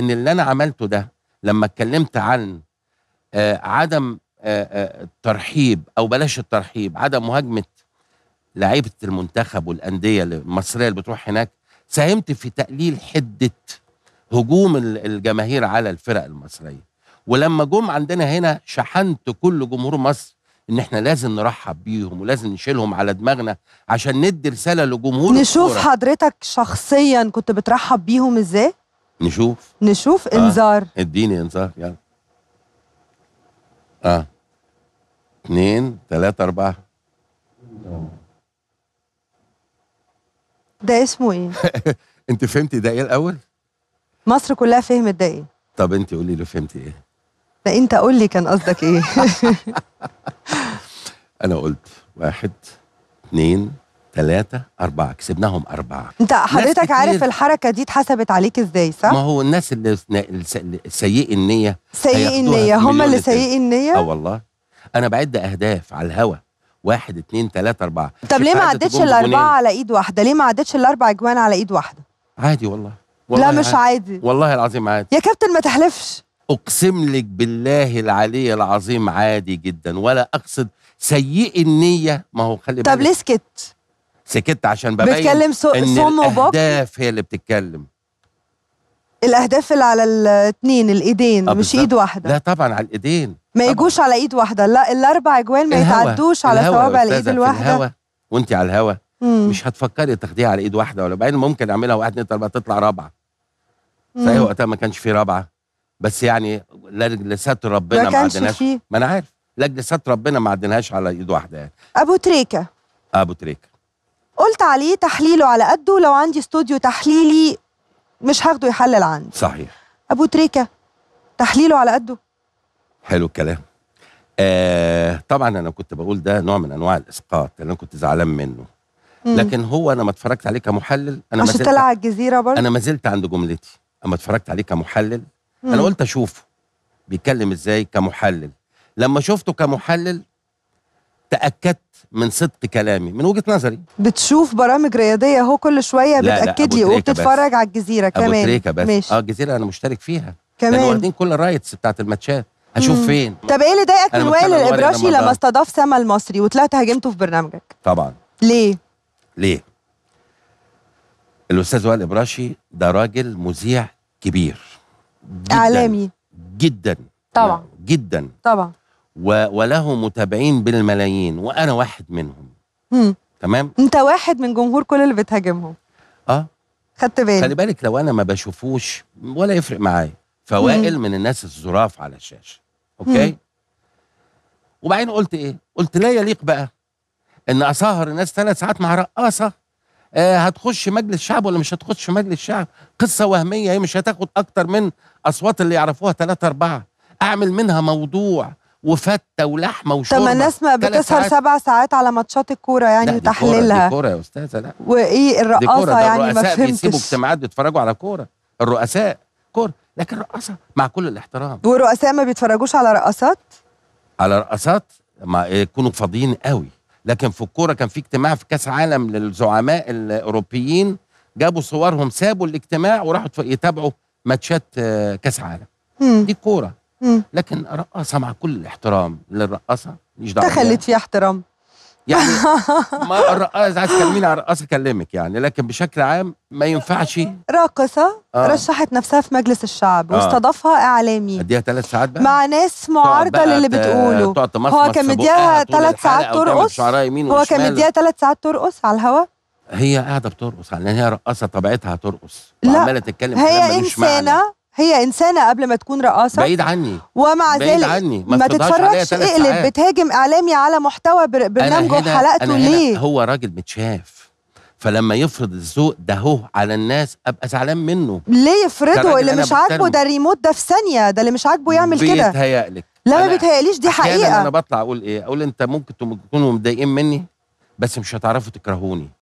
ان اللي انا عملته ده لما اتكلمت عن آه، عدم آه، آه، الترحيب او بلاش الترحيب عدم مهاجمه لعيبه المنتخب والانديه المصريه اللي بتروح هناك ساهمت في تقليل حده هجوم الجماهير على الفرق المصريه ولما جم عندنا هنا شحنت كل جمهور مصر ان احنا لازم نرحب بيهم ولازم نشيلهم على دماغنا عشان ندي رساله لجمهور نشوف الكرة. حضرتك شخصيا كنت بترحب بيهم ازاي نشوف نشوف آه. انذار آه. اديني انذار يلا اه اثنين ثلاثة أربعة ده اسمه ايه؟ انت فهمتي ده ايه الأول؟ مصر كلها فهمت ده ايه؟ طب انت قولي له فهمتي ايه؟ لا انت قول لي كان قصدك ايه؟ انا قلت واحد اثنين ثلاثة أربعة كسبناهم أربعة أنت حضرتك عارف الحركة دي اتحسبت عليك إزاي صح؟ ما هو الناس اللي سيئي النية سيئي النية هم اللي سيئي النية؟ أه والله أنا بعد أهداف على الهوا واحد اتنين تلاتة أربعة طب ليه ما عدتش الأربعة على إيد واحدة؟ ليه ما عدتش الأربع أجوان على إيد واحدة؟ عادي والله, والله لا مش عادي والله العظيم عادي يا كابتن ما تحلفش أقسم لك بالله العلي العظيم عادي جدا ولا أقصد سيئ النية ما هو خلي بالك طب ليه سكت؟ سكت عشان ببين بتكلم سو... ان سم الاهداف هي اللي بتتكلم الاهداف اللي على الاثنين الايدين مش ايد واحده لا طبعا على الايدين ما يجوش على ايد واحده لا الاربع اجوال ما يتعدوش على صوابع الايد الواحده وانت على الهوا مش هتفكري تاخديها على ايد واحده ولا بعدين ممكن اعملها واحد اثنين ثلاثه تطلع رابعه في وقتها ما كانش في رابعه بس يعني لجلسات ستر ربنا ما عدناش ما انا عارف لجلسات ستر ربنا ما عدناش على ايد واحده يعني ابو تريكه ابو تريكه قلت عليه تحليله على قده لو عندي استوديو تحليلي مش هاخده يحلل عندي صحيح ابو تريكه تحليله على قده حلو الكلام آه طبعا انا كنت بقول ده نوع من انواع الاسقاط اللي انا كنت زعلان منه مم. لكن هو انا ما اتفرجت عليه كمحلل انا عشان طلع على الجزيره برضه انا ما زلت عند جملتي اما اتفرجت عليه كمحلل مم. انا قلت اشوفه بيتكلم ازاي كمحلل لما شفته كمحلل تاكدت من صدق كلامي من وجهه نظري بتشوف برامج رياضيه اهو كل شويه بتاكد لي وبتتفرج على الجزيره كمان ابو تريكه بس ماشي. اه الجزيره انا مشترك فيها كمان واخدين كل الرايتس بتاعت الماتشات هشوف مم. فين طب ايه اللي ضايقك من وائل الابراشي لما استضاف سما المصري وطلعت هاجمته في برنامجك طبعا ليه ليه الاستاذ وائل الابراشي ده راجل مذيع كبير جداً اعلامي جدا طبعا جدا طبعا و... وله متابعين بالملايين وانا واحد منهم مم. تمام انت واحد من جمهور كل اللي بتهاجمهم اه خدت بالي خلي بالك لو انا ما بشوفوش ولا يفرق معايا فوائل مم. من الناس الظراف على الشاشه اوكي مم. وبعدين قلت ايه قلت لا يليق بقى ان اسهر الناس ثلاث ساعات مع رقاصه آه هتخش مجلس شعب ولا مش هتخش مجلس شعب قصه وهميه هي مش هتاخد اكتر من اصوات اللي يعرفوها ثلاثة اربعة اعمل منها موضوع وفته ولحمه وشوربه طب الناس ما بتسهر ساعات. سبع ساعات على ماتشات الكوره يعني لا وتحليلها دي كوره يا استاذه لا وايه الرقاصه يعني ما فهمتش الرؤساء بيسيبوا اجتماعات بيتفرجوا على كوره الرؤساء كوره لكن رقاصه مع كل الاحترام والرؤساء ما بيتفرجوش على رقصات على رقصات ما يكونوا فاضيين قوي لكن في الكوره كان في اجتماع في كاس عالم للزعماء الاوروبيين جابوا صورهم سابوا الاجتماع وراحوا يتابعوا ماتشات آه، كاس عالم دي كوره لكن رقاصة مع كل الاحترام للرقاصة ماليش دعوه تخلت يعني. فيها احترام يعني ما الرقاصه عايز تكلميني على الرقاصه اكلمك يعني لكن بشكل عام ما ينفعش راقصه آه. رشحت نفسها في مجلس الشعب آه. واستضافها اعلامي اديها ثلاث ساعات بقى مع ناس معارضه للي بتقوله هو كان مديها ثلاث ساعات ترقص هو كان مديها ثلاث ساعات ترقص على الهواء هي قاعده بترقص لان هي رقاصه طبيعتها ترقص وعماله تتكلم هي انسانه هي انسانه قبل ما تكون رقاصه بعيد عني ومع بعيد ذلك عني ما, ما تتفرجش اقلب بتهاجم اعلامي على محتوى برنامجه وحلقته ليه هو راجل متشاف فلما يفرض الذوق ده هو على الناس ابقى زعلان منه ليه يفرضه اللي مش عاجبه ده ريموت ده في ثانيه ده اللي مش عاجبه يعمل كده بيتهيألك لا ما بيتهيأليش دي حقيقه انا بطلع اقول ايه اقول انت ممكن تكونوا متضايقين مني بس مش هتعرفوا تكرهوني